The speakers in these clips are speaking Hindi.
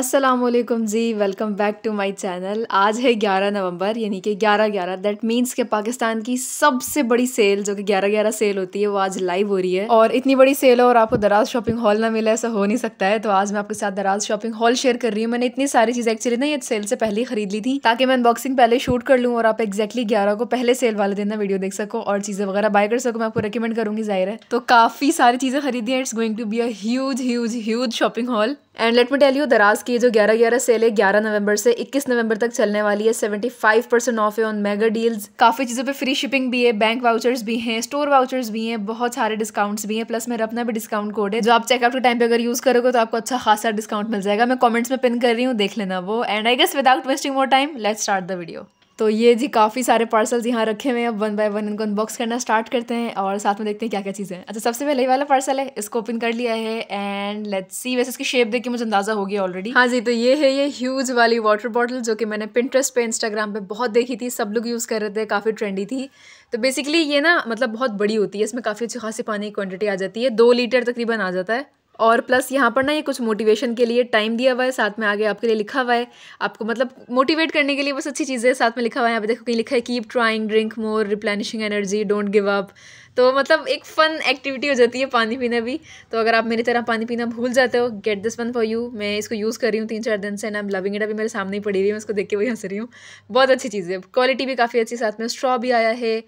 Aslam ji welcome back to my channel आज है 11 नवंबर यानी कि 11 11 दैट मीन्स के पाकिस्तान की सबसे बड़ी सेल जो कि 11 11 सेल होती है वो आज लाइव हो रही है और इतनी बड़ी सेल है और आपको दराज शॉपिंग हॉल ना मिले ऐसा हो नहीं सकता है तो आज मैं आपके साथ दराज शॉपिंग हॉल शेयर कर रही हूँ मैंने इतनी सारी चीज़ें एक्चुअली ना ये सेल से पहले ही खरीद ली थी ताकि मैं अनबॉक्सिंग पहले शूट कर लूँ और आप एक्जैक्टली ग्यारह को पहले सेल वाले दिन ना वीडियो देख सको और चीज़ें वगैरह बाय कर सको मैं आपको रिकमेंड करूँगी जाहिर है तो काफ़ी सारी चीज़ें खरीदी हैं it's going to be a huge huge shopping haul and let me tell you Daraz की जो ग्यारह ग्यारह सेल है ग्यारह नवंबर से इक्कीस नवंबर तक चलने वाली है सेवेंटी फाइव परसेंट ऑफ है ऑन मेगा डील्स काफ़ी चीज़ों पे फ्री शिपिंग भी है बैंक वाउचर्स भी हैं स्टोर वाउचर्स भी हैं बहुत सारे डिस्काउंट्स भी हैं प्लस मेरा अपना भी डिस्काउंट कोड है जो आप चेकआउट के टाइम पे अगर यूज़ करोगे तो आपको अच्छा खासा डिस्काउंट मिल जाएगा मैं कॉमेंट्स में पिन कर रही हूँ देख लेना वो and I guess without wasting more time let start the video तो ये जी काफ़ी सारे पार्सल्स यहाँ रखे हुए हैं अब वन बाय वन इनको अनबॉक्स करना स्टार्ट करते हैं और साथ में देखते हैं क्या क्या चीज़ें हैं अच्छा सबसे पहले वाला पार्सल है इसको ओपन कर लिया है एंड लेट्स सी वैसे इसकी शेप देख के मुझे अंदाज़ा हो गया ऑलरेडी हाँ जी तो ये है ये ह्यूज वाली वाटर बॉटल जो कि मैंने पिंट्रेस्ट पर इंस्टाग्राम पर बहुत देखी थी सब लोग यूज़ कर रहे थे काफ़ी ट्रेंडी थी तो बेसिकली ये ना मतलब बहुत बड़ी होती है इसमें काफ़ी अच्छी खासी पानी की क्वान्टिटी आ जाती है दो लीटर तकरीबन आ जाता है और प्लस यहाँ पर ना ये कुछ मोटिवेशन के लिए टाइम दिया हुआ है साथ में आगे आपके लिए लिखा हुआ है आपको मतलब मोटिवेट करने के लिए बस अच्छी चीज़ें साथ में लिखा हुआ है यहाँ पे देखो कहीं लिखा है keep trying drink more replenishing energy don't give up तो मतलब एक फ़न एक्टिविटी हो जाती है पानी पीना भी तो अगर आप मेरी तरह पानी पीना भूल जाते हो get this one for you मैं इसको यूज़ कर रही हूँ तीन चार दिन से ना लविंग इट अभी मेरे सामने ही पड़ी हुई है मैं उसको देख के वही हंस रही हूँ बहुत अच्छी चीज़ है क्वालिटी भी काफ़ी अच्छी साथ में स्ट्रॉ भी आया है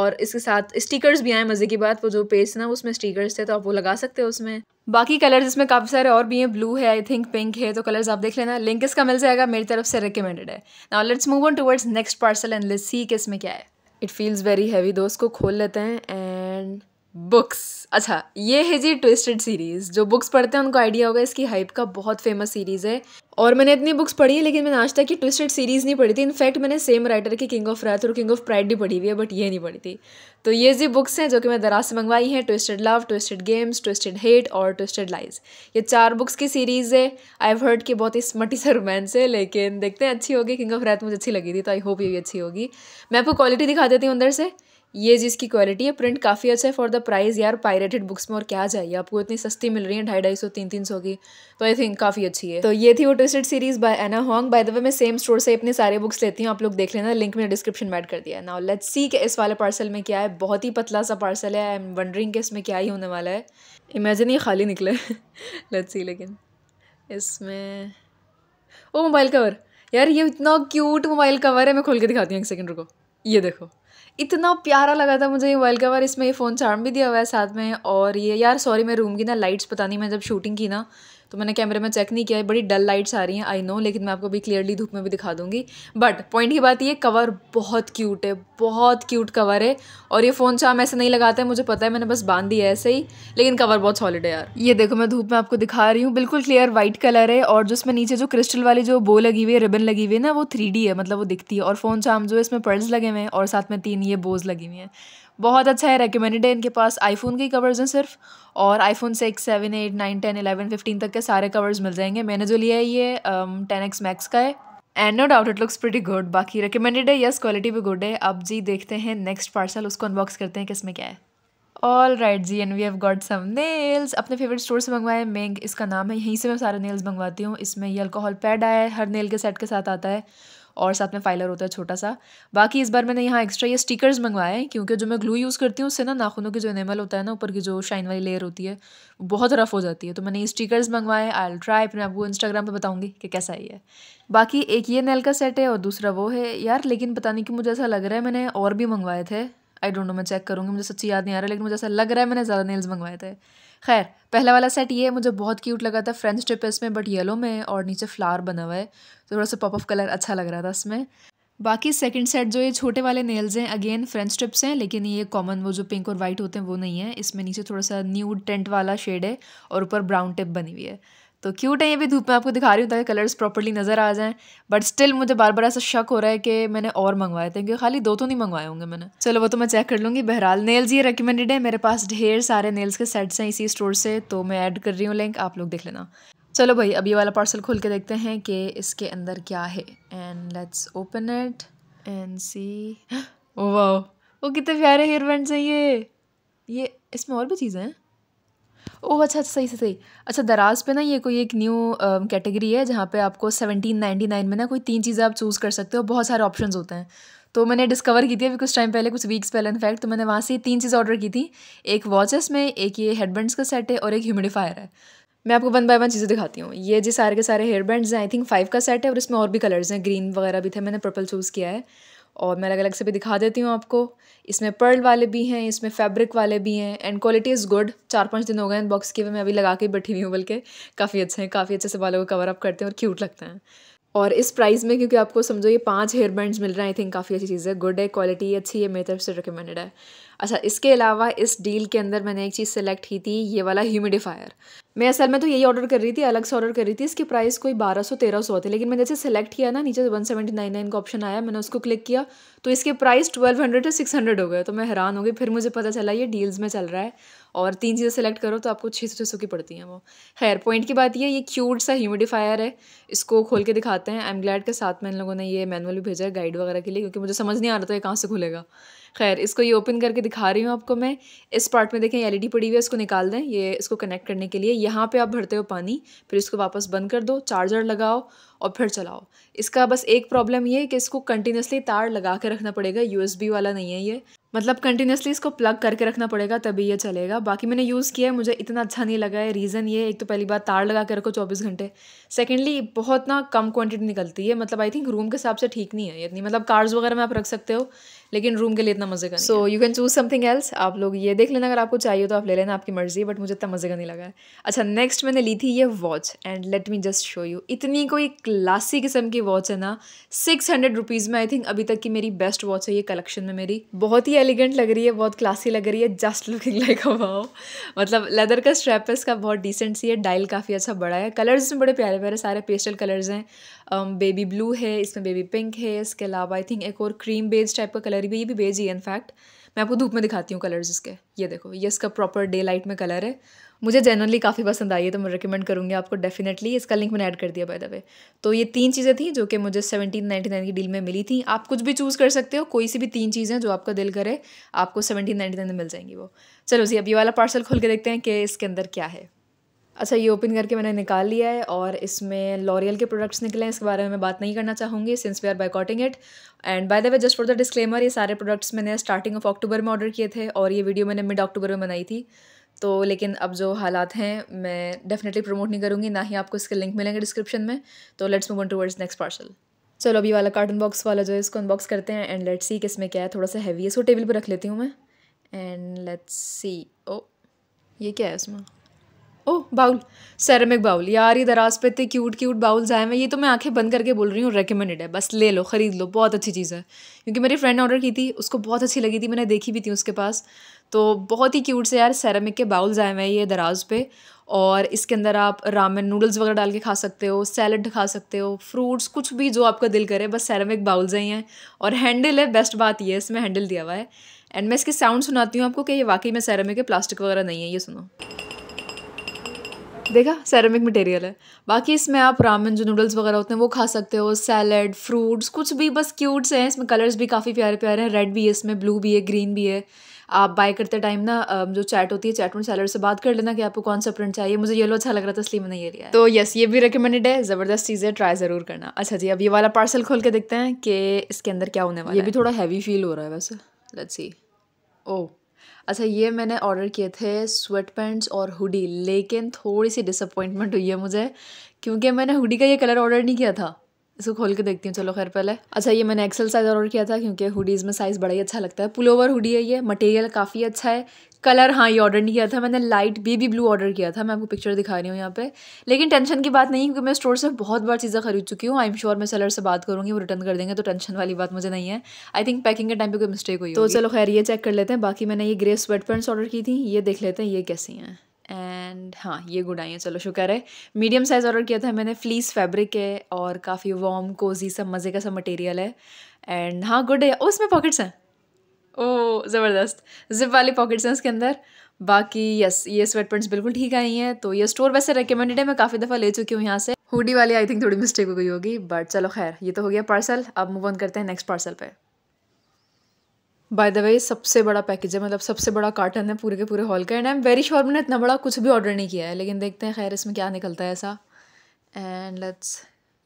और इसके साथ स्टिकर्स भी आए मज़े की बात वो जो पेस्ट ना उसमें स्टिकर्स थे तो आप वो लगा सकते हो उसमें बाकी कलर्स इसमें काफ़ी सारे और भी हैं ब्लू है आई थिंक पिंक है तो कलर्स आप देख लेना लिंक इसका मिल जाएगा मेरी तरफ से रिकमेंडेड है now let's move on towards next parcel and let's see किस में क्या है इट फील्स वेरी हैवी दोस्त को खोल लेते हैं एंड बुक्स अच्छा ये है जी ट्विस्टेड सीरीज़ जो बुक्स पढ़ते हैं उनको आइडिया होगा इसकी हाइप का बहुत फेमस सीरीज़ है और मैंने इतनी बुक्स पढ़ी है लेकिन मैंने आज तक की ट्विस्टेड सीरीज़ नहीं पढ़ी थी इनफैक्ट मैंने सेम राइटर की किंग ऑफ रैथ और किंग ऑफ प्राइड भी पढ़ी हुई है बट ये नहीं पढ़ी थी तो ये जी बुक्स हैं जो कि मैं दराज से मंगवाई हैं twisted love twisted games twisted hate और ट्विस्टेड लाइज ये चार बुक्स की सीरीज़ है आई हैव हर्ड की बहुत ही स्मटी सा रोमांस है लेकिन देखते हैं अच्छी होगी किंग ऑफ रैथ मुझे अच्छी लगी थी तो आई होप ये भी अच्छी होगी मैं आपको क्वालिटी दिखा देती हूँ अंदर से ये जिसकी क्वालिटी है प्रिंट काफ़ी अच्छा है फॉर द प्राइस यार पायरेटेड बुक्स में और क्या चाहिए आपको इतनी सस्ती मिल रही है ढाई ढाई सौ तीन तीन सौ की तो आई थिंक काफ़ी अच्छी है तो ये थी वो twisted series by Ana Huang by the way मैं सेम स्टोर से अपने सारे बुक्स लेती हूँ आप लोग देख लेना लिंक में डिस्क्रिप्शन में कर दिया नाउ ना लेट्स सी के इस वाले पार्सल में क्या है बहुत ही पतला सा पार्सल है आई एम वंडरिंग कि इसमें क्या ही होने वाला है इमेजिन ये खाली निकले है लेट्स सी लेकिन इसमें ओ मोबाइल कवर यार ये इतना क्यूट मोबाइल कवर है मैं खोल के दिखाती हूँ एक सेकेंड रुको ये देखो इतना प्यारा लगा था मुझे ये वॉल कवर इसमें ये फ़ोन चार्म भी दिया हुआ है साथ में और ये यार सॉरी मैं रूम की ना लाइट्स पता नहीं मैं जब शूटिंग की ना तो मैंने कैमरे में चेक नहीं किया है बड़ी डल लाइट्स आ रही हैं आई नो लेकिन मैं आपको अभी क्लियरली धूप में भी दिखा दूंगी बट पॉइंट की बात ये कवर बहुत क्यूट है बहुत क्यूट कवर है और ये फ़ोन से ऐसे नहीं लगाते मुझे पता है मैंने बस बांध दिया है ऐसे ही लेकिन कवर बहुत सॉलिड है यार ये देखो मैं धूप में आपको दिखा रही हूँ बिल्कुल क्लियर वाइट कलर है और जो नीचे जो क्रिस्टल वाली जो बो लगी हुई है रिबन लगी हुई है ना वो थ्री है मतलब वो दिखती है और फ़ोन से जो इसमें पर्ल्स लगे हुए हैं और साथ में तीन ये बोज लगी हुई हैं बहुत अच्छा है रेकमेंडेड है इनके पास आईफोन के कवर्स हैं सिर्फ और iPhone six seven eight nine ten eleven fifteen तक के सारे कवर्स मिल जाएंगे मैंने जो लिया है ये टेन एक्स मैक्स का है and no doubt it looks pretty good बाकी रिकमेंडेड है यस क्वालिटी भी गुड है अब जी देखते हैं नेक्स्ट पार्सल उसको अनबॉक्स करते हैं किसमें क्या है ऑल राइट जी and we have got some nails अपने फेवरेट स्टोर से मंगवाए मैंग इसका नाम है यहीं से मैं सारे नेल्स मंगवाती हूँ इसमें ये अल्कोहल पैड आया है हर नेल के सेट के साथ आता है और साथ में फाइलर होता है छोटा सा बाकी इस बार मैंने यहाँ एक्स्ट्रा ये स्टिकर्स मंगवाए हैं क्योंकि जो मैं ग्लू यूज़ करती हूँ उससे ना नाखूनों की जो एनेमल होता है ना ऊपर की जो शाइन वाली लेयर होती है बहुत रफ हो जाती है तो मैंने ये स्टिकर्स मंगवाए आई ट्राई अपने आपको इंस्टाग्राम पर बताऊँगी कि कैसा है बाकी एक ये नेल का सेट है और दूसरा वो है यार लेकिन पता नहीं कि मुझे ऐसा लग रहा है मैंने और भी मंगवाए थे आई डोंट नो मैं चेक करूँगी मुझे सच्ची याद नहीं आ रहा लेकिन मुझे ऐसा लग रहा है मैंने ज़्यादा नेल्स मंगवाए थे खैर पहला वाला सेट ये मुझे बहुत क्यूट लगा था फ्रेंच टिप इसमें बट येलो में है और नीचे फ्लावर बना हुआ है तो थोड़ा सा पॉप ऑफ कलर अच्छा लग रहा था इसमें बाकी सेकंड सेट जो ये छोटे वाले नेल्स हैं अगेन फ्रेंच टिप्स हैं लेकिन ये कॉमन वो जो पिंक और वाइट होते हैं वो नहीं है इसमें नीचे थोड़ा सा न्यूड टेंट वाला शेड है और ऊपर ब्राउन टिप बनी हुई है तो क्यूट है ये भी धूप में आपको दिखा रही हूँ ताकि कलर्स प्रॉपरली नज़र आ जाएं बट स्टिल मुझे बार बार ऐसा शक हो रहा है कि मैंने और मंगवाए थे क्योंकि खाली दो तो नहीं मंगवाए होंगे मैंने चलो वो तो मैं चेक कर लूँगी बहरहाल नेल्स ये रिकमेंडेड है मेरे पास ढेर सारे नेल्स के सेट्स हैं इसी स्टोर से तो मैं ऐड कर रही हूँ लिंक आप लोग देख लेना चलो भाई अभी वाला पार्सल खोल के देखते हैं कि इसके अंदर क्या है and let's open it and see वाह वो कितने प्यारे हेयर बैंड्स हैं ये ये इसमें और भी चीज़ें हैं ओह अच्छा, अच्छा सही सही सही अच्छा दराज पे ना ये कोई एक न्यू कैटेगरी है जहाँ पे आपको सेवनटीन नाइन्टी नाइन में ना कोई तीन चीज़ें आप चूज़ कर सकते हो बहुत सारे ऑप्शंस होते हैं तो मैंने डिस्कवर की थी अभी कुछ टाइम पहले कुछ वीक्स पहले इनफैक्ट तो मैंने वहाँ से तीन चीज़ ऑर्डर की थी एक वॉचेस में एक ये हेडबैंड्स का सेट है और एक ह्यूमिडिफायर है मैं आपको वन बाय वन चीज़ें दिखाती हूँ ये जो सारे के सारे हेयर बैंड्स हैं आई थिंक फाइव का सेट है और इसमें और भी कलर्स हैं ग्रीन वगैरह भी थे मैंने पर्पल चूज़ किया है और मैं अलग अलग से भी दिखा देती हूँ आपको इसमें पर्ल वाले भी हैं इसमें फैब्रिक वाले भी हैं एंड क्वालिटी इज़ गुड चार पाँच दिन हो गए बॉक्स के मैं अभी लगा के बैठी हुई हूँ बल्कि काफ़ी अच्छे हैं काफ़ी अच्छे से बालों को कवर अप करते हैं और क्यूट लगते हैं और इस प्राइस में क्योंकि आपको समझो ये पांच हेयर बैंड्स मिल रहे हैं आई थिंक काफ़ी अच्छी चीज़ है गुड है क्वालिटी अच्छी है मेरी तरफ से रिकमेंडेड है अच्छा इसके अलावा इस डील के अंदर मैंने एक चीज़ सेलेक्ट की थी ये वाला ह्यूमिडिफायर मैं असल में तो यही ऑर्डर कर रही थी अलग से ऑर्डर कर रही थी इसकी प्राइस कोई बारह सौ तेरह सौ होती लेकिन मैंने जैसे सेलेक्ट किया ना नीचे वन सेवेंटी नाइन नाइन का ऑप्शन आया मैंने उसको क्लिक किया तो इसके प्राइस ट्वेल्व हंड्रेड से सिक्स हंड्रेड हो गए तो मैं हैरान हो गई फिर मुझे पता चला ये डील्स में चल रहा है और तीन चीज़ें सेलेक्ट करो तो आपको छः सौ छः सौ की पड़ती हैं वो खैर पॉइंट की बात ये ये क्यूट सा ह्यूमिडिफायर है इसको खोल के दिखाते हैं आई एम ग्लैड के साथ में इन लोगों ने ये मैनुअल भी भेजा है गाइड वगैरह के लिए क्योंकि मुझे समझ नहीं आ रहा था ये कहाँ से खुलेगा खैर इसको ये ओपन करके दिखा रही हूँ आपको मैं इस पार्ट में देखें एलईडी पड़ी हुई है इसको निकाल दें ये इसको कनेक्ट करने के लिए यहाँ पे आप भरते हो पानी फिर इसको वापस बंद कर दो चार्जर लगाओ और फिर चलाओ इसका बस एक प्रॉब्लम ये है कि इसको कंटिन्यूसली तार लगा के रखना पड़ेगा यू वाला नहीं है ये मतलब कंटिन्यूसली इसको प्लग करके रखना पड़ेगा तभी ये चलेगा बाकी मैंने यूज़ किया है मुझे इतना अच्छा नहीं लगा है रीज़न ये एक तो पहली बार तार लगा के रखो चौबीस घंटे सेकेंडली बहुत ना कम क्वांटिटी निकलती है मतलब आई थिंक रूम के हिसाब से ठीक नहीं है इतनी मतलब कार्ड्स वगैरह में आप रख सकते हो लेकिन रूम के लिए इतना मज़े का so you can choose something else आप लोग ये देख लेना अगर आपको चाहिए तो आप ले लेना आपकी मर्जी बट मुझे इतना मज़े का नहीं लगा है अच्छा नेक्स्ट मैंने ली थी ये watch and let me just show you इतनी कोई क्लासी किस्म की वॉच है ना सिक्स हंड्रेड रुपीज़ में आई थिंक अभी तक की मेरी बेस्ट वॉच है ये कलेक्शन में मेरी बहुत ही एलिगेंट लग रही है बहुत क्लासी लग रही है जस्ट लुकिंग लाइक अवाओ मतलब लेदर का स्ट्रैप इसका बहुत डिसेंट सी है डायल काफ़ी अच्छा बड़ा है कलर्स में बड़े प्यारे प्यारे सारे पेस्टल कलर्स हैं बेबी um, ब्लू है इसमें बेबी पिंक है इसके अलावा आई थिंक एक और क्रीम बेज टाइप का कलर भी ये भी बेज ही है इनफैक्ट मैं आपको धूप में दिखाती हूँ कलर्स इसके ये देखो ये इसका प्रॉपर डे लाइट में कलर है मुझे जनरली काफ़ी पसंद आई है तो मैं रिकमेंड करूँगी आपको डेफिनेटली इसका लिंक मैंने ऐड कर दिया बाय द वे तो ये तीन चीज़ें थी जो कि मुझे सेवनटीन नाइन्टी नाइन की डील में मिली थी आप कुछ भी चूज़ कर सकते हो कोई सी भी तीन चीज़ें जो आपका दिल करे आपको सेवनटीन नाइन्टी नाइन में मिल जाएंगी वो चलो जी अब ये वाला पार्सल खोल के देखते हैं कि इसके अंदर क्या है अच्छा ये ओपन करके मैंने निकाल लिया है और इसमें लॉरियल के प्रोडक्ट्स निकले हैं इसके बारे में मैं बात नहीं करना चाहूँगी since we are boycotting it and by the way just for the disclaimer ये सारे प्रोडक्ट्स मैंने स्टार्टिंग ऑफ अक्टूबर में ऑर्डर किए थे और ये वीडियो मैंने मिड अक्टूबर में बनाई थी तो लेकिन अब जो हालात हैं मैं डेफिनेटली प्रमोट नहीं करूँगी ना ही आपको इसके लिंक मिलेंगे डिस्क्रिप्शन में तो let's move to towards next parcel चलो अभी वाला कार्टन बॉक्स वाला जो है इसको अनबॉक्स करते हैं एंड लेट्स सी कि इसमें क्या है थोड़ा सा हैवी है इसको टेबल पर रख लेती हूँ मैं एंड लेट्स सी ओ ये क्या है इसमें ओ बाउल सेरेमिक बाउल यार ये दराज पे इतने क्यूट क्यूट बाउल्स आए हैं ये तो मैं आंखें बंद करके बोल रही हूँ रेकमेंडेड है बस ले लो ख़रीद लो बहुत अच्छी चीज़ है क्योंकि मेरी फ्रेंड ने ऑर्डर की थी उसको बहुत अच्छी लगी थी मैंने देखी भी थी उसके पास तो बहुत ही क्यूट से यार सेरेमिक के बाउल्स आए हुए हैं ये दराज पे और इसके अंदर आप रामेन नूडल्स वगैरह डाल के खा सकते हो सैलड खा सकते हो फ्रूट्स कुछ भी जो आपका दिल करे बस सेरेमिक बाउल्स ही हैं और हैंडल है बेस्ट बात ये है इसमें हैंडल दिया हुआ है एंड मैं इसके साउंड सुनाती हूँ आपको कि ये वाकई में सेरेमिक है प्लास्टिक वगैरह नहीं है ये सुनो देखा सेरेमिक मटेरियल है बाकी इसमें आप रामन जो नूडल्स वगैरह होते हैं वो खा सकते हो सैलड फ्रूट्स कुछ भी बस क्यूट्स हैं इसमें कलर्स भी काफ़ी प्यारे प्यारे हैं रेड भी है इसमें ब्लू भी है ग्रीन भी है आप बाय करते टाइम ना जो चैट होती है चैट में सैलर से बात कर लेना कि आपको कौन सा प्रिंट चाहिए मुझे येलो अच्छा लग रहा था इसलिए मैंने ये लिया तो यस ये भी रिकमेंडेड है ज़बरदस्त चीज़ है ट्राई ज़रूर करना अच्छा जी अब ये वाला पार्सल खोल के देखते हैं कि इसके अंदर क्या होने वाला ये भी थोड़ा हैवी फील हो रहा है वैसे लेट्स सी ओह अच्छा ये मैंने ऑर्डर किए थे स्वेट पैंट्स और हुडी लेकिन थोड़ी सी डिसअपॉइंटमेंट हुई है मुझे क्योंकि मैंने हुडी का ये कलर ऑर्डर नहीं किया था इसको खोल के देखती हूँ चलो खैर पहले अच्छा ये मैंने एक्सेल साइज़ ऑर्डर किया था क्योंकि हुडीज़ में साइज़ बड़ा ही अच्छा लगता है पुलोवर हुडी है ये मटेरियल काफ़ी अच्छा है कलर हाँ ये ऑर्डर नहीं किया था मैंने लाइट बेबी ब्लू ऑर्डर किया था मैं आपको पिक्चर दिखा रही हूँ यहाँ पे लेकिन टेंशन की बात नहीं क्योंकि मैं स्टोर से बहुत बार चीज़ें खरीद चुकी हूँ आई एम श्योर मैं सेलर से बात करूँगी वो रिटर्न कर देंगे तो टेंशन वाली बात मुझे नहीं है आई थिंक पैकिंग के टाइम पर कोई मिस्टेक हुई तो चलो खैर ये चेक कर लेते हैं बाकी मैंने ये ग्रे स्वेट पैंट्स ऑर्डर की थी ये देख लेते हैं ये कैसी हैं एंड हाँ ये गुड आई है चलो शुक्र है मीडियम साइज़ ऑर्डर किया था मैंने फ्लीस फैब्रिक है और काफ़ी वार्म कोजी सब मज़े का सब मटेरियल है एंड हाँ गुड है उसमें पॉकेट्स हैं ओ ज़बरदस्त जिप वाली पॉकेट्स हैं इसके अंदर बाकी यस ये स्वेट पेंट्स बिल्कुल ठीक आई हैं तो ये स्टोर वैसे रिकमेंडेड है मैं काफ़ी दफ़ा ले चुकी हूँ यहाँ से हुडी वाली आई थिंक थोड़ी मिस्टेक हो गई होगी बट चलो खैर ये तो हो गया पार्सल अब मूव ऑन करते हैं नेक्स्ट पार्सल पर बाय द वे सबसे बड़ा पैकेज है मतलब सबसे बड़ा कार्टन है पूरे के पूरे हॉल का and I am very sure मैंने इतना बड़ा कुछ भी ऑर्डर नहीं किया है लेकिन देखते हैं खैर इसमें क्या निकलता है ऐसा and let's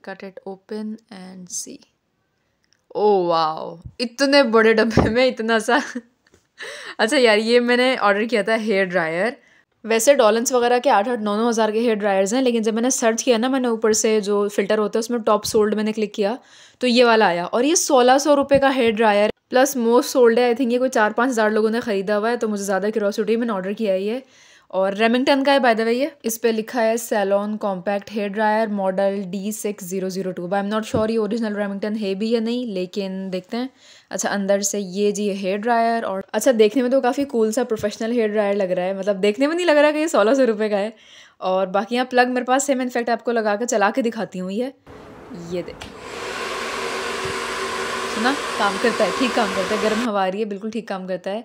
cut it open and see oh oh, wow इतने बड़े डब्बे में इतना सा अच्छा यार ये मैंने ऑर्डर किया था हेयर ड्रायर वैसे डॉलन्स वगैरह के आठ आठ नौ नौ हज़ार के हेयर ड्रायर्स हैं लेकिन जब मैंने सर्च किया ना मैंने ऊपर से जो फिल्टर होता है उसमें टॉप सोल्ड मैंने क्लिक किया तो ये वाला आया और ये सोलह सौ रुपये का hair dryer plus most sold है आई थिंक ये कोई चार पाँच हज़ार लोगों ने ख़रीदा हुआ है तो मुझे ज़्यादा क्यूरोसिटी मैंने ऑर्डर किया ही है और रेमिंगटन का है बाय द वे ये इस पे लिखा है salon compact hair dryer model D six zero zero two I am not sure ये ओरिजिनल रेमिंगटन है भी या नहीं लेकिन देखते हैं अच्छा अंदर से ये जी हेयर ड्रायर और अच्छा देखने में तो काफ़ी कूल सा प्रोफेशनल हेयर ड्रायर लग रहा है मतलब देखने में नहीं लग रहा कि ये सोलह सौ रुपये का है और बाकी यहाँ प्लग मेरे पास है मैं इनफैक्ट आपको लगा कर चला के दिखाती हूँ ये ये देख सुना काम करता है ठीक काम करता है गर्म हवा आ रही है बिल्कुल ठीक काम करता है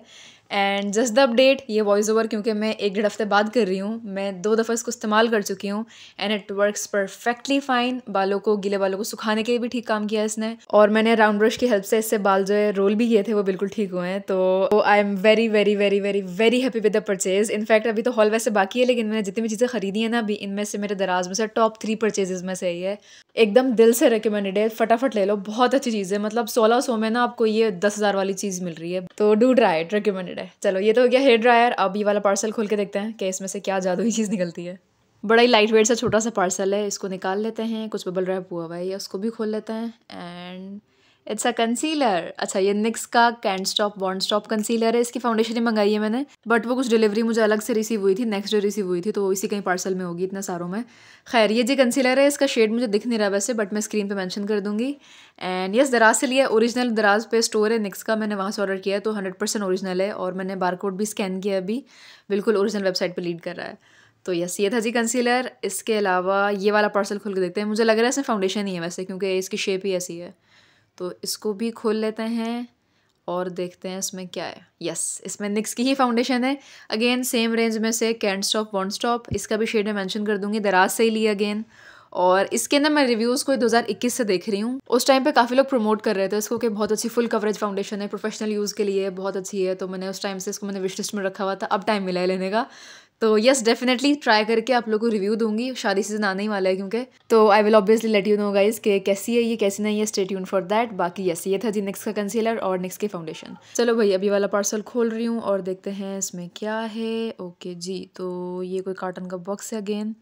एंड जस्ट द अपडेट ये वॉइस ओवर क्योंकि मैं एक डेढ़ हफ्ते बाद कर रही हूँ मैं दो दफ़ा इसको इस्तेमाल कर चुकी हूँ and it works perfectly fine बालों को गीले बालों को सुखाने के लिए भी ठीक काम किया इसने और मैंने राउंड ब्रश की हेल्प से इससे बाल जो है रोल भी किए थे वो बिल्कुल ठीक हुए हैं तो I am very very very very very happy with the purchase in fact अभी तो हॉल वैसे बाकी है लेकिन मैंने जितनी भी चीज़ें खरीदी हैं ना अभी इनमें से मेरे दराज में से टॉप थ्री परचेजेज में से ही है एकदम दिल से रिकमेंडेड है फटाफट ले लो बहुत अच्छी चीज़ है मतलब सोलह सौ में ना आपको ये दस हज़ार वाली चीज़ मिल रही है तो डू ड्राइट रिकमेंडेड है चलो ये तो हो गया हेयर ड्रायर अब ये वाला पार्सल खोल के देखते हैं कि इसमें से क्या ही चीज़ निकलती है बड़ा ही लाइट वेट सा छोटा सा पार्सल है इसको निकाल लेते हैं कुछ बबल रैप हुआ हुआ है या उसको भी खोल लेते हैं एंड इट्स अ कंसीलर अच्छा ये निक्स का can't stop won't stop concealer है इसकी फाउंडेशन ही मंगाई है मैंने बट वो कुछ डिलीवरी मुझे अलग से रिसीव हुई थी नेक्स्ट डे रिसीव हुई थी तो इसी कहीं पार्सल में होगी इतना सारों में खैर ये जो कंसीलर है इसका शेड मुझे दिख नहीं रहा वैसे बट मैं स्क्रीन पर मैंशन कर दूँगी एंड यस दराज से लिया ओरिजिनल दराज पे स्टोर है निक्स का मैंने वहाँ से ऑर्डर किया तो हंड्रेड परसेंट ओरिजिनल है और मैंने कोड भी स्कैन किया अभी बिल्कुल ओरिजिनल वेबसाइट पर लीड कर रहा है तो यस ये था जी कंसीलर इसके अलावा ये वाला पार्सल खुल के देखते हैं मुझे लग रहा है इसमें फाउंडेशन ही है वैसे क्योंकि इसकी शेप ही ऐसी है तो इसको भी खोल लेते हैं और देखते हैं इसमें क्या है यस yes, इसमें निक्स की ही फाउंडेशन है अगेन सेम रेंज में से कैंट स्टॉप वन स्टॉप इसका भी शेड मैं मैंशन कर दूंगी दराज से ही ली अगेन और इसके अंदर मैं रिव्यूज़ को 2021 से देख रही हूँ उस टाइम पे काफ़ी लोग प्रमोट कर रहे थे इसको कि बहुत अच्छी फुल कवरेज फाउंडेशन है प्रोफेशनल यूज़ के लिए बहुत अच्छी है तो मैंने उस टाइम से इसको मैंने विश लिस्ट में रखा हुआ था अब टाइम मिला है लेने का तो यस डेफिनेटली ट्राई करके आप लोग को रिव्यू दूंगी शादी सीजन आने ही वाला है क्योंकि तो I will obviously let you know guys के कैसी है ये कैसी नहीं है स्टे ट्यून फॉर दैट बाकी यस ये था जी नेक्स्ट का कंसीलर और नेक्स्ट के फाउंडेशन चलो भाई अभी वाला पार्सल खोल रही हूँ और देखते हैं इसमें क्या है ओके जी तो ये कोई कार्टन का बॉक्स है अगेन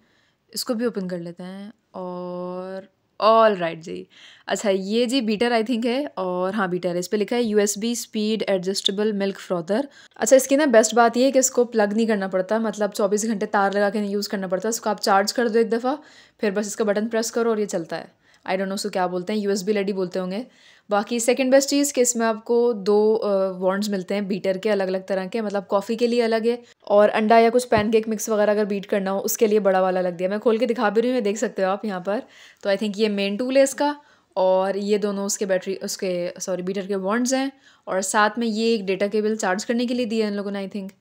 इसको भी ओपन कर लेते हैं और ऑल राइट जी अच्छा ये जी बीटर आई थिंक है और हाँ बीटर है इस पर लिखा है you speed adjustable milk frother अच्छा इसकी ना बेस्ट बात ये है कि इसको प्लग नहीं करना पड़ता मतलब चौबीस घंटे तार लगा के नहीं यूज़ करना पड़ता इसको आप चार्ज कर दो एक दफ़ा फिर बस इसका बटन प्रेस करो और ये चलता है आई डोंट नो सो क्या बोलते हैं यूएसबी लेडी बोलते होंगे बाकी सेकंड बेस्ट चीज़ कि इसमें आपको दो वॉन्ड्स मिलते हैं बीटर के अलग अलग तरह के मतलब कॉफ़ी के लिए अलग है और अंडा या कुछ पैनकेक मिक्स वगैरह अगर बीट करना हो उसके लिए बड़ा वाला लग दिया मैं खोल के दिखा भी रही हूँ देख सकते हो आप यहाँ पर तो आई थिंक ये मेन टूल है इसका और ये दोनों उसके बैटरी उसके सॉरी बीटर के वॉन्ड्स हैं और साथ में ये एक डेटा केबल चार्ज करने के लिए दिए इन लोगों ने आई थिंक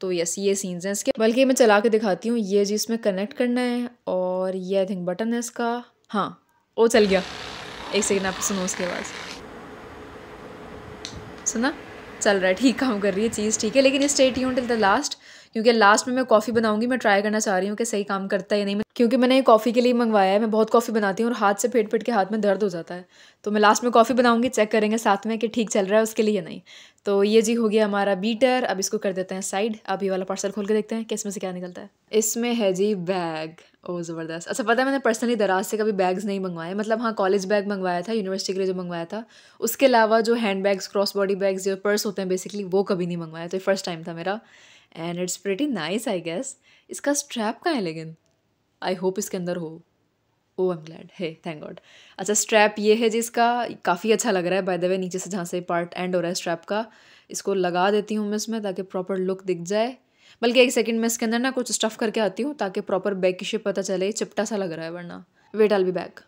तो यस ये सीन्स हैं इसके बल्कि मैं चला के दिखाती हूँ ये जी इसमें कनेक्ट करना है और ये आई थिंक बटन है इसका हाँ वो चल गया एक सेकेंड आप सुनो उसकी आवाज़ सुना चल रहा है ठीक काम कर रही है चीज़ ठीक है लेकिन stay tune till the last क्योंकि लास्ट में मैं कॉफ़ी बनाऊँगी मैं ट्राई करना चाह रही हूँ कि सही काम करता है या नहीं क्योंकि मैंने ये कॉफ़ी के लिए मंगवाया है मैं बहुत कॉफ़ी बनाती हूँ और हाथ से फेट फेट के हाथ में दर्द हो जाता है तो मैं लास्ट में कॉफ़ी बनाऊँगी चेक करेंगे साथ में कि ठीक चल रहा है उसके लिए नहीं तो ये जी हो गया हमारा बीटर अब इसको कर देते हैं साइड अब ये वाला पार्सल खोल के देखते हैं कि इसमें से क्या निकलता है इसमें है जी बैग ओ ज़बरदस्त अच्छा पता है मैंने पर्सनली दराज से कभी बैग्स नहीं मंगवाए मतलब हाँ कॉलेज बैग मंगवाया था यूनिवर्सिटी के लिए जो मंगवाया था उसके अलावा जो handbags crossbody bags जो पर्स होते हैं बेसिकली वो कभी नहीं मंगवाया तो फर्स्ट टाइम था मेरा and it's pretty nice I guess इसका स्ट्रैप कहाँ है लेकिन आई होप इसके अंदर हो ओ एम ग्लैड है थैंक गॉड अच्छा स्ट्रैप ये है जिसका काफ़ी अच्छा लग रहा है बाय द वे नीचे से जहाँ से पार्ट एंड हो रहा है स्ट्रैप का इसको लगा देती हूँ मैं इसमें ताकि प्रॉपर लुक दिख जाए बल्कि एक सेकंड में इसके अंदर ना कुछ स्टफ़ करके आती हूँ ताकि प्रॉपर बैक की शेप पता चले चिपटा सा लग रहा है वरना wait I'll be back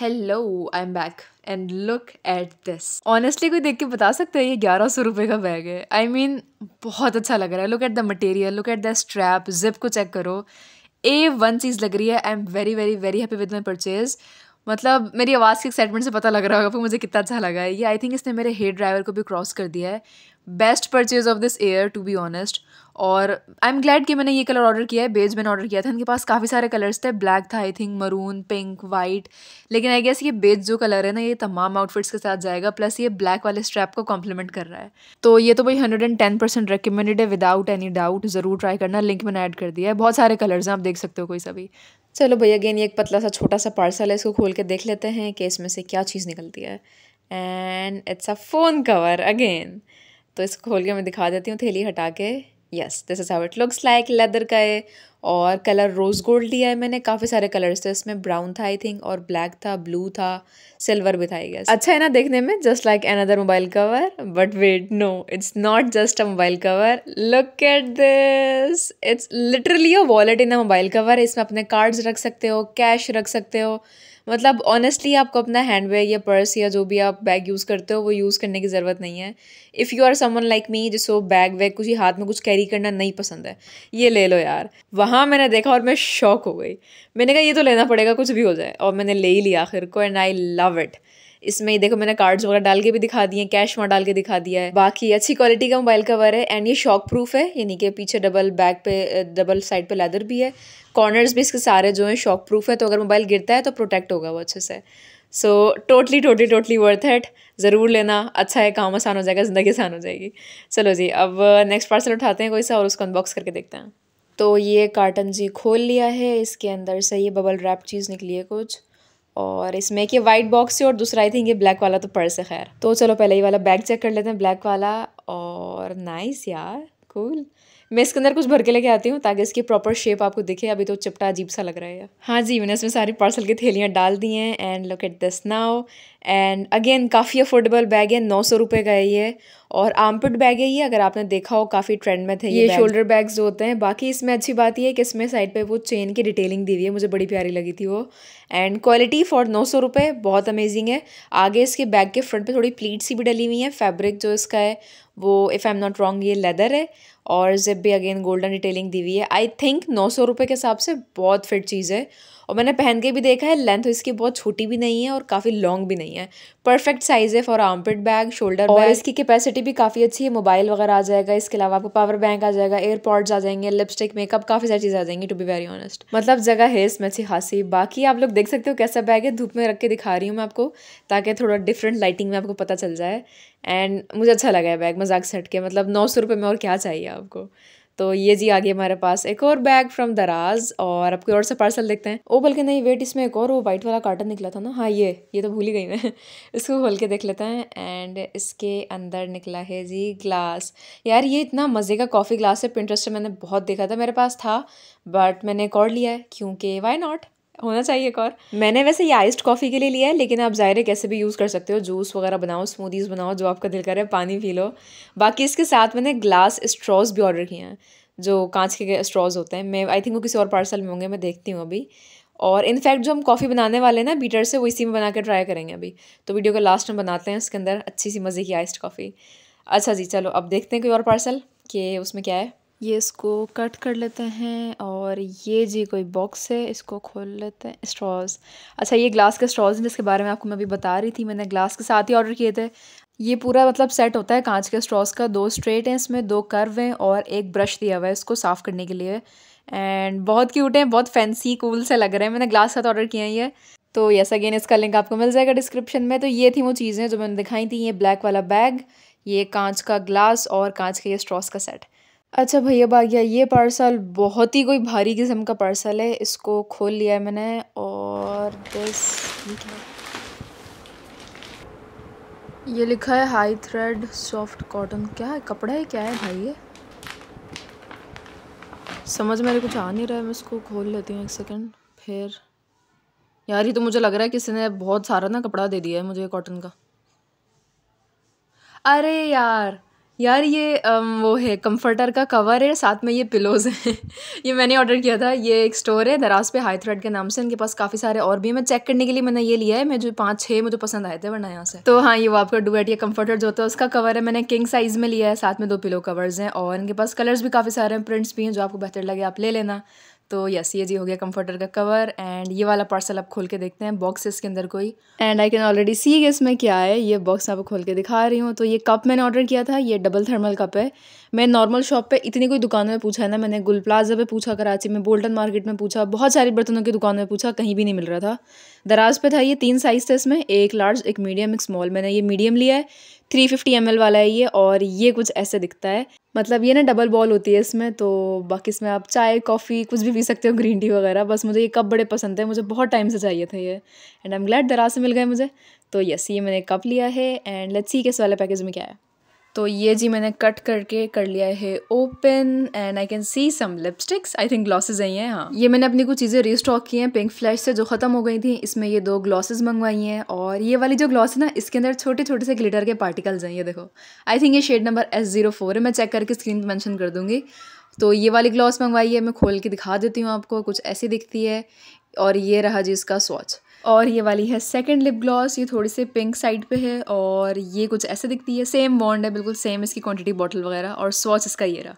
hello I am back and look at this honestly कोई देख के बता सकते हैं ये ग्यारह सौ रुपये का बैग है आई I मीन mean, बहुत अच्छा लग रहा है look at the material look at the strap zip को चेक करो ए वन चीज़ लग रही है I am very very very happy with my purchase मतलब मेरी आवाज़ की एक्साइटमेंट से पता लग रहा होगा कि मुझे कितना अच्छा लगा है ये आई थिंक इसने मेरे हेयर ड्राइवर को भी क्रॉस कर दिया है best purchase of this year to be honest और आई एम ग्लैड कि मैंने ये कलर ऑर्डर किया है बेज मैंने ऑर्डर किया था इनके पास काफ़ी सारे कलर्स थे ब्लैक था I think maroon pink white लेकिन आई गेस ये बेज जो कलर है ना ये तमाम आउटफिट्स के साथ जाएगा प्लस ये ब्लैक वाले स्ट्रैप को कॉम्प्लीमेंट कर रहा है तो ये तो भाई hundred and ten percent recommended without any doubt डाउट ज़रूर ट्राई करना लिंक मैंने ऐड कर दिया है बहुत सारे कलर्स हैं आप देख सकते हो कोई सभी चलो भैया अगेन ये एक पतला सा छोटा सा पार्सल है इसको खोल के देख लेते हैं कि इसमें से क्या चीज़ निकलती है and it's a phone cover again तो इसको खोल के मैं दिखा देती हूँ थैली हटा के yes this is how it looks like leather का है और कलर रोज़ गोल्ड लिया है मैंने काफ़ी सारे कलर्स थे इसमें ब्राउन था आई थिंक और ब्लैक था ब्लू था सिल्वर भी था गया अच्छा है ना देखने में just like another mobile cover but wait no it's not just a mobile cover look at this it's literally a wallet in a mobile cover इसमें अपने कार्ड्स रख सकते हो कैश रख सकते हो मतलब ऑनेस्टली आपको अपना हैंडवेयर या पर्स या जो भी आप बैग यूज़ करते हो वो यूज़ करने की ज़रूरत नहीं है if you are someone like me जिसको बैग वैग कुछ ही हाथ में कुछ कैरी करना नहीं पसंद है ये ले लो यार वहाँ मैंने देखा और मैं शौक हो गई मैंने कहा ये तो लेना पड़ेगा कुछ भी हो जाए और मैंने ले ही लिया आखिर को एंड आई लव इट इसमें देखो मैंने कार्ड्स वगैरह डाल के भी दिखा दिए कैश वहाँ डाल के दिखा दिया है बाकी अच्छी क्वालिटी का मोबाइल कवर है एंड ये शॉक प्रूफ है यानी कि पीछे डबल बैक पे डबल साइड पे लेदर भी है कॉर्नर्स भी इसके सारे जो हैं शॉक प्रूफ है तो अगर मोबाइल गिरता है तो प्रोटेक्ट होगा वो अच्छे से so totally totally totally worth it ज़रूर लेना अच्छा है काम आसान हो जाएगा ज़िंदगी आसान हो जाएगी चलो जी अब नेक्स्ट पार्सल उठाते हैं कोई सा और उसको अनबॉक्स करके देखते हैं तो ये कार्टन जी खोल लिया है इसके अंदर से ये बबल रैप चीज़ निकली है कुछ और इसमें कि वाइट बॉक्स है और दूसरा आई थिंक ये ब्लैक वाला तो पर्स है खैर तो चलो पहले ये वाला बैग चेक कर लेते हैं ब्लैक वाला और नाइस यार कूल मैं इसके अंदर कुछ भर के लेके आती हूँ ताकि इसकी प्रॉपर शेप आपको दिखे अभी तो चिपटा अजीब सा लग रहा है हाँ जी मैंने इसमें सारी पार्सल की थैलियाँ डाल दी हैं and look at this now and again काफ़ी अफोर्डेबल बैग है नौ सौ रुपये का है ये और आमपिट बैग है ये अगर आपने देखा हो काफ़ी ट्रेंड में थे ये, ये शोल्डर बैग्स जो होते हैं बाकी इसमें अच्छी बात यह है कि इसमें साइड पे वो चेन की डिटेलिंग दी हुई है मुझे बड़ी प्यारी लगी थी वो एंड क्वालिटी फॉर नौ सौ रुपये बहुत अमेजिंग है आगे इसके बैग के फ्रंट पर थोड़ी प्लीट सी भी डली हुई है फैब्रिक जो इसका है वो if I am not wrong ये लेदर है और जिप भी अगेन गोल्डन डिटेलिंग दी हुई है आई थिंक नौ सौ रुपये के हिसाब से बहुत फिट चीज़ है और मैंने पहन के भी देखा है लेंथ इसकी बहुत छोटी भी नहीं है और काफ़ी लॉन्ग भी नहीं है परफेक्ट साइज़ है फॉर आर्मपिट बैग शोल्डर और इसकी कैपेसिटी भी काफ़ी अच्छी है मोबाइल वगैरह आ जाएगा इसके अलावा आपको पावर बैंक आ जाएगा एयरपॉड्स आ जाएंगे लिपस्टिक मेकअप काफ़ी सारी चीज़ें आ जाएंगी टू बी वेरी ऑनेस्ट मतलब जगह है इसमें अच्छी खासी बाकी आप लोग देख सकते हो कैसा बैग है धूप में रख के दिखा रही हूँ मैं आपको ताकि थोड़ा डिफरेंट लाइटिंग में आपको पता चल जाए एंड मुझे अच्छा लगा है बैग मजाक से हट के मतलब नौ सौ रुपये में और क्या चाहिए आपको तो ये जी आ गया हमारे पास एक और बैग फ्रॉम दराज और अब कोई और से पार्सल देखते हैं ओ बल्कि नहीं वेट इसमें एक और वो वाइट वाला कार्टन निकला था ना हाँ ये ये तो भूल ही गई मैं इसको खोल के देख लेते हैं एंड इसके अंदर निकला है जी ग्लास यार ये इतना मज़े का कॉफ़ी ग्लास है प्रिंटरेस्ट मैंने बहुत देखा था मेरे पास था बट मैंने एक और लिया है क्योंकि वाई नॉट होना चाहिए एक और मैंने वैसे ये आइस्ड कॉफ़ी के लिए लिया है लेकिन आप ज़ाहिर कैसे भी यूज़ कर सकते हो जूस वगैरह बनाओ स्मूदीज़ बनाओ जो आपका दिल करे पानी पी लो बाकी इसके साथ मैंने ग्लास स्ट्रॉज भी ऑर्डर किए हैं जो कांच के स्ट्रॉज होते हैं मैं आई थिंक वो किसी और पार्सल में होंगे मैं देखती हूँ अभी और इनफैक्ट जो हम कॉफ़ी बनाने वाले हैं ना बीटर से वो इसी में बना के ट्राई करेंगे अभी तो वीडियो का लास्ट में बनाते हैं उसके अंदर अच्छी सी मज़े की आइस्ड कॉफ़ी अच्छा जी चलो अब देखते हैं कोई और पार्सल कि उसमें क्या है ये इसको कट कर लेते हैं और ये जी कोई बॉक्स है इसको खोल लेते हैं स्ट्रॉज अच्छा ये ग्लास के स्ट्रॉज हैं जिसके बारे में आपको मैं अभी बता रही थी मैंने ग्लास के साथ ही ऑर्डर किए थे ये पूरा मतलब सेट होता है कांच के स्ट्रॉज का दो स्ट्रेट हैं इसमें दो कर्व हैं और एक ब्रश दिया हुआ है इसको साफ़ करने के लिए एंड बहुत क्यूट हैं बहुत फैंसी कूल से लग रहे हैं मैंने ग्लास साथ ऑर्डर किए हैं ये तो यस अगेन इसका लिंक आपको मिल जाएगा डिस्क्रिप्शन में तो ये थी वो चीज़ें जो मैंने दिखाई थी ये ब्लैक वाला बैग ये कांच का ग्लास और कांच का ये स्ट्रॉस का सेट अच्छा भैया भाग्या ये पार्सल बहुत ही कोई भारी किस्म का पार्सल है इसको खोल लिया है मैंने और दिस ये लिखा है हाई थ्रेड सॉफ्ट कॉटन क्या है कपड़ा है क्या है भाई ये समझ मेरे कुछ आ नहीं रहा है मैं इसको खोल लेती हूँ एक सेकंड फिर यार ही तो मुझे लग रहा है किसी ने बहुत सारा ना कपड़ा दे दिया है मुझे कॉटन का अरे यार यार ये वो है कंफर्टर का कवर है साथ में ये पिलोज़ हैं ये मैंने ऑर्डर किया था ये एक स्टोर है दराज पे हाई थ्रेड के नाम से इनके पास काफ़ी सारे और भी हैं मैं चेक करने के लिए मैंने ये लिया है मैं जो पाँच छः मुझे पसंद आए थे वरना यहाँ से तो हाँ ये वो आपका डुएट या कंफर्टर जो होता है उसका कवर है मैंने किंग साइज़ में लिया है साथ में दो पिलो कवर्स हैं और इनके पास कलर्स भी काफ़ी सारे हैं प्रिंट्स भी हैं जो आपको बेहतर लगे आप ले लेना तो यस ये जी हो गया कंफर्टर का कवर एंड ये वाला पार्सल आप खोल के देखते हैं बॉक्स इसके अंदर कोई and I can already see कि इसमें क्या है ये बॉक्स आपको खोल के दिखा रही हूँ तो ये कप मैंने ऑर्डर किया था ये डबल थर्मल कप है मैं नॉर्मल शॉप पे इतनी कोई दुकानों में पूछा है ना मैंने गुल प्लाजा पे पूछा कराची में बोल्टन मार्केट में पूछा बहुत सारी बर्तनों की दुकानों में पूछा कहीं भी नहीं मिल रहा था दराज पे था ये तीन साइज़ थे इसमें एक लार्ज एक मीडियम एक स्मॉल मैंने ये मीडियम लिया है थ्री फिफ्टी एम वाला है ये और ये कुछ ऐसे दिखता है मतलब ये ना डबल बॉल होती है इसमें तो बाकी इसमें आप चाय कॉफ़ी कुछ भी पी सकते हो ग्रीन टी वगैरह बस मुझे ये कप बड़े पसंद है मुझे बहुत टाइम से चाहिए था ये एंड आई एम ग्लैड दराज से मिल गए मुझे तो यस ये मैंने कप लिया है एंड लेट्स सी किस वाले पैकेज में क्या है तो ये जी मैंने कट करके कर लिया है open and I can see some lipsticks I think glosses आई हैं हाँ ये मैंने अपनी कुछ चीज़ें रीस्टॉक की हैं पिंक फ्लैश से जो ख़त्म हो गई थी इसमें ये दो ग्लॉसेज मंगवाई हैं और ये वाली जो ग्लॉस है ना इसके अंदर छोटे छोटे से ग्लिटर के पार्टिकल्स हैं ये देखो आई थिंक ये shade number S zero four है मैं चेक करके स्क्रीन पर मैंशन कर दूँगी तो ये वाली ग्लॉस मंगवाई है मैं खोल के दिखा देती हूँ आपको कुछ ऐसी दिखती है और ये रहा जी इसका स्वाच और ये वाली है सेकंड लिप ग्लॉस ये थोड़ी से पिंक साइड पे है और ये कुछ ऐसे दिखती है सेम बॉन्ड है बिल्कुल सेम इसकी क्वांटिटी बॉटल वगैरह और स्वॉच इसका ये रहा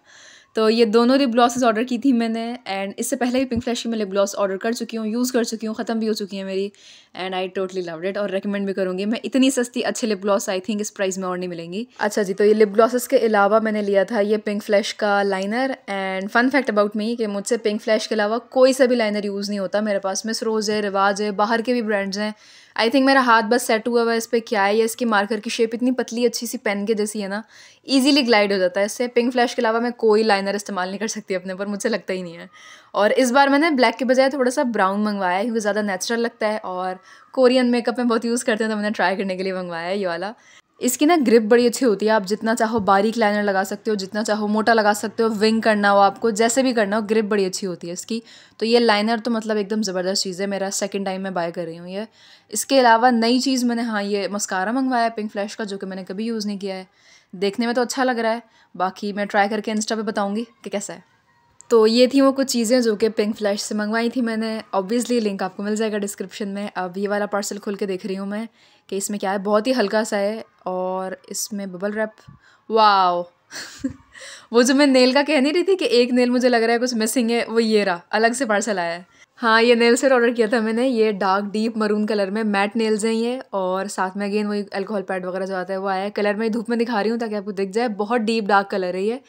तो ये दोनों लिप ग्लॉसेस ऑर्डर की थी मैंने एंड इससे पहले भी पिंक फ्लैश की मैं लिप ग्लॉस ऑर्डर कर चुकी हूँ यूज़ कर चुकी हूँ ख़त्म भी हो चुकी है मेरी and I totally love it और रिकमेंड भी करूँगी मैं इतनी सस्ती अच्छे लिप ग्लॉस आई थिंक इस प्राइस में और नहीं मिलेंगी अच्छा जी तो ये लिप ग्लॉसेस के अलावा मैंने लिया था ये पिंक फ्लैश का liner and fun fact about me कि मुझसे पिंक फ्लैश के अलावा कोई सा भी लाइनर यूज़ नहीं होता मेरे पास मिस रोज़ है रिवाज है बाहर के भी ब्रांड्स हैं आई थिंक मेरा हाथ बस सेट हुआ हुआ है इस पर क्या है या इसकी मार्कर की शेप इतनी पतली अच्छी सी पेन के जैसी है ना ईजिली ग्लाइड हो जाता है इससे पिंक फ्लैश के अलावा मैं कोई लाइनर इस्तेमाल नहीं कर सकती अपने पर मुझे लगता ही नहीं है और इस बार मैंने ब्लैक के बजाय थोड़ा सा ब्राउन मंगवाया है क्योंकि ज़्यादा नेचुरल लगता है और कोरियन मेकअप में बहुत यूज़ करते हैं तो मैंने ट्राई करने के लिए मंगवाया है ये वाला इसकी ना ग्रिप बड़ी अच्छी होती है आप जितना चाहो बारीक लाइनर लगा सकते हो जितना चाहो मोटा लगा सकते हो विंग करना हो आपको जैसे भी करना हो ग्रिप बड़ी अच्छी होती है इसकी तो ये लाइनर तो मतलब एकदम ज़बरदस्त चीज़ है मेरा सेकंड टाइम मैं बाय कर रही हूँ ये इसके अलावा नई चीज़ मैंने हाँ ये मस्कारा मंगवाया है पिंक फ्लैश का जो कि मैंने कभी यूज़ नहीं किया है देखने में तो अच्छा लग रहा है बाकी मैं ट्राई करके इंस्टा पर बताऊँगी कि कैसा है तो ये थी वो कुछ चीज़ें जो कि पिंक फ्लैश से मंगवाई थी मैंने ऑब्वियसली लिंक आपको मिल जाएगा डिस्क्रिप्शन में अब ये वाला पार्सल खोल के देख रही हूँ मैं कि इसमें क्या है बहुत ही हल्का सा है और इसमें बबल रैप वाओ वो जो मैं नेल का कह नहीं रही थी कि एक नेल मुझे लग रहा है कुछ मिसिंग है वो ये रहा अलग से पार्सल आया है हाँ ये नेल सेट ऑर्डर किया था मैंने ये डार्क डीप मरून कलर में मैट नेल्स हैं ये और साथ में अगेन वही अल्कोहल पैड वगैरह जो आता है वो आया है कलर मैं धूप में दिखा रही हूँ ताकि आपको दिख जाए बहुत डीप डार्क कलर है ये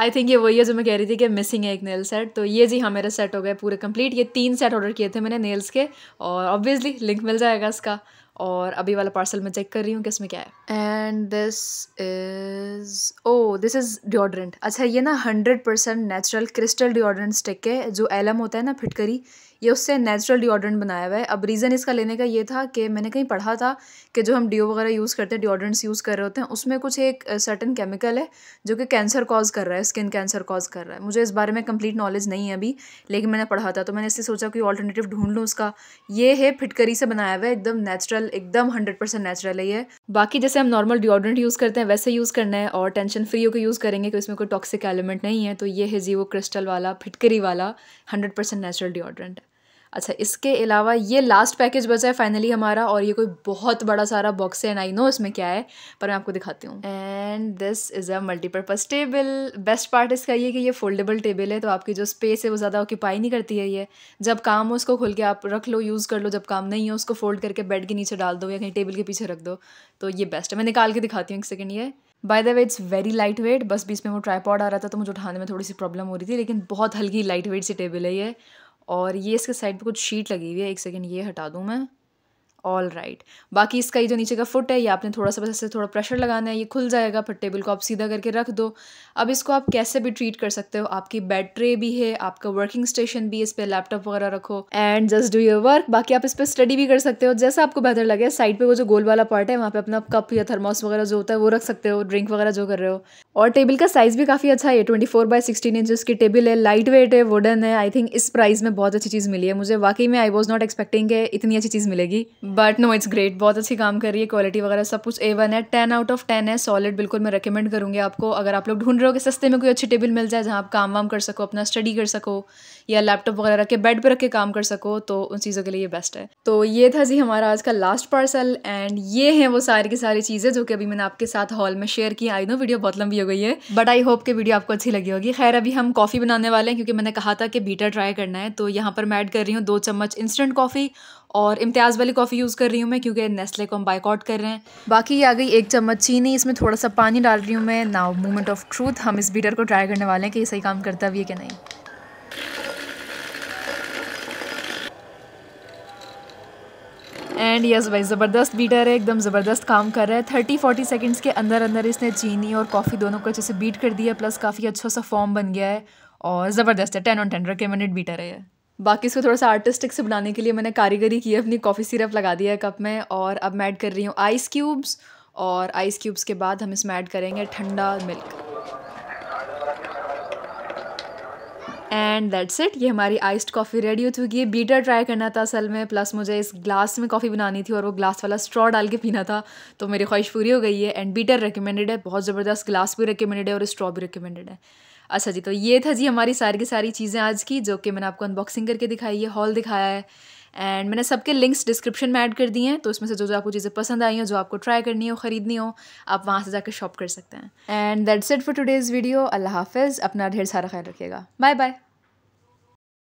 आई थिंक ये वही है जो मैं कह रही थी कि मिसिंग है एक नेल सेट तो ये जी हाँ मेरे सेट हो गए पूरे कंप्लीट ये तीन सेट ऑर्डर किए थे मैंने नेल्स के और ऑब्वियसली लिंक मिल जाएगा इसका और अभी वाला पार्सल मैं चेक कर रही हूँ कि इसमें क्या है and this is oh this is deodorant अच्छा ये ना hundred percent natural crystal deodorant stick है जो एलम होता है ना फिटकरी ये उससे नेचुरल डिओड्रेंट बनाया हुआ है अब रीज़न इसका लेने का ये था कि मैंने कहीं पढ़ा था कि जो हम डिओ वगैरह यूज़ करते हैं डिओड्रेंट्स यूज़ कर रहे होते हैं उसमें कुछ एक सर्टन केमिकल है जो कि कैंसर कॉज कर रहा है स्किन कैंसर कॉज कर रहा है मुझे इस बारे में कंप्लीट नॉलेज नहीं है अभी लेकिन मैंने पढ़ा था तो मैंने इससे सोचा कोई ऑल्टरनेटिव ढूंढ लूँ उसका ये है फिटकरी से बनाया हुआ है एकदम नेचुरल एकदम हंड्रेड परसेंट नेचुरल है ये बाकी जैसे हम नॉर्मल डिओड्रेंट यूज़ करते हैं वैसे यूज़ करना है और टेंशन फ्री होकर यूज़ करेंगे कि इसमें कोई टॉक्सिक एलिमेंट नहीं है तो ये है जीवो क्रिस्टल वाला फिटकरी वाला हंड्रेड परसेंट नेचुरल डिओड्रेंट है अच्छा इसके अलावा ये लास्ट पैकेज बचा है फाइनली हमारा और ये कोई बहुत बड़ा सारा बॉक्स है एंड आई नो इसमें क्या है पर मैं आपको दिखाती हूँ and this is a multipurpose table best part इसका ये कि ये फोल्डेबल टेबल है तो आपकी जो स्पेस है वो ज़्यादा ऑक्यूपाई नहीं करती है ये जब काम हो उसको खोल के आप रख लो यूज़ कर लो जब काम नहीं हो उसको फोल्ड करके बेड के नीचे डाल दो या कहीं टेबल के पीछे रख दो तो ये बेस्ट है मैं निकाल के दिखाती हूँ एक सेकेंड ये by the way it's very lightweight बस बीच में वो ट्राईपॉड आ रहा था तो मुझे उठाने में थोड़ी सी प्रॉब्लम हो रही थी लेकिन बहुत हल्की लाइट वेट सी टेबल है ये और ये इसके साइड पे कुछ शीट लगी हुई है एक सेकेंड ये हटा दूँ मैं ऑल राइट right. बाकी इसका ये जो नीचे का फुट है ये आपने थोड़ा सा बस ऐसे थोड़ा प्रेशर लगाना है ये खुल जाएगा फिर टेबल को आप सीधा करके रख दो अब इसको आप कैसे भी ट्रीट कर सकते हो आपकी बैटरी भी है आपका वर्किंग स्टेशन भी इस पर लैपटॉप वगैरह रखो and just do your work बाकी आप इस पर स्टडी भी कर सकते हो जैसा आपको बेहतर लगे साइड पर वो जो गोल वाला पार्ट है वहाँ पर अपना कप या थर्मोस वगैरह जो होता है वो रख सकते हो ड्रिंक वगैरह जो कर रहे हो और टेबल का साइज़ भी काफ़ी अच्छा है twenty four by sixteen inch की टेबल है लाइट वेट है वुडन है आई थिंक इस प्राइस में बहुत अच्छी चीज़ मिली है मुझे वाकई में आई वॉज नॉट एक्सपेक्टिंग है इतनी अच्छी चीज़ मिलेगी बट नो इट्स ग्रेट बहुत अच्छी काम कर रही है क्वालिटी वगैरह सब कुछ ए वन है टेन आउट ऑफ टेन है सॉलिड बिल्कुल मैं रिकमेंड करूँगी आपको अगर आप लोग ढूंढ रहे हो कि सस्ते में कोई अच्छी टेबल मिल जाए जहाँ आप काम वाम कर सको अपना स्टडी कर सको या लैपटॉप वगैरह रख के बेड पर रख के काम कर सको तो उन चीज़ों के लिए बेस्ट है तो ये था जी हमारा आज का लास्ट पार्सल एंड ये हैं वो सारी की सारी चीज़ें जो कि अभी मैंने आपके साथ हॉल में शेयर की आई नो वीडियो बहुत लंबी हो गई है बट आई होप कि वीडियो आपको अच्छी लगी होगी खैर अभी हम कॉफ़ी बनाने वाले हैं क्योंकि मैंने कहा था कि बीटा ट्राई करना है तो यहाँ पर मैं ऐड कर रही हूँ दो चम्मच इंस्टेंट कॉफ़ी और इम्तियाज़ वाली कॉफ़ी यूज़ कर रही हूँ मैं क्योंकि नेस्ले को हम बाइकआउट कर रहे हैं बाकी ये आ गई एक चम्मच चीनी इसमें थोड़ा सा पानी डाल रही हूँ मैं नाउ मोमेंट ऑफ ट्रूथ हम इस बीटर को ट्राई करने वाले हैं कि ये सही काम करता भी है कि नहीं एंड यस भाई ज़बरदस्त बीटर है एकदम ज़बरदस्त काम कर रहा है थर्टी फोर्टी सेकेंड्स के अंदर अंदर इसने चीनी और कॉफ़ी दोनों को अच्छे से बीट कर दिया प्लस काफ़ी अच्छा सा फॉर्म बन गया है और ज़बरदस्त है ten on ten recommended beater है बाकी इसको थोड़ा सा आर्टिस्टिक से बनाने के लिए मैंने कारीगरी की है अपनी कॉफ़ी सिरप लगा दिया है कप में और अब मैं ऐड कर रही हूँ आइस क्यूब्स और आइस क्यूब्स के बाद हम इसमें ऐड करेंगे ठंडा मिल्क एंड दैट्स इट ये हमारी आइस्ड कॉफ़ी रेडी हो चुकी है बीटर ट्राई करना था असल में प्लस मुझे इस ग्लास में कॉफ़ी बनानी थी और वो ग्लास वाला स्ट्रॉ डाल के पीना था तो मेरी ख्वाहिश पूरी हो गई है एंड बीटर रिकमेंडेड है बहुत ज़बरदस्त ग्लास भी रिकमेंडेड है और स्ट्रॉ भी रिकमेंडेड है अच्छा जी तो ये था जी हमारी सारी की सारी चीज़ें आज की जो कि मैंने आपको अनबॉक्सिंग करके दिखाई है हॉल दिखाया है एंड मैंने सबके लिंक्स डिस्क्रिप्शन में ऐड कर दिए हैं तो इसमें से जो जो आपको चीज़ें पसंद आई हो जो आपको ट्राई करनी हो ख़रीदनी हो आप वहाँ से जाकर शॉप कर सकते हैं and that's it for today's video अल्लाह हाफिज़ अपना ढेर सारा ख्याल रखिएगा बाय बाय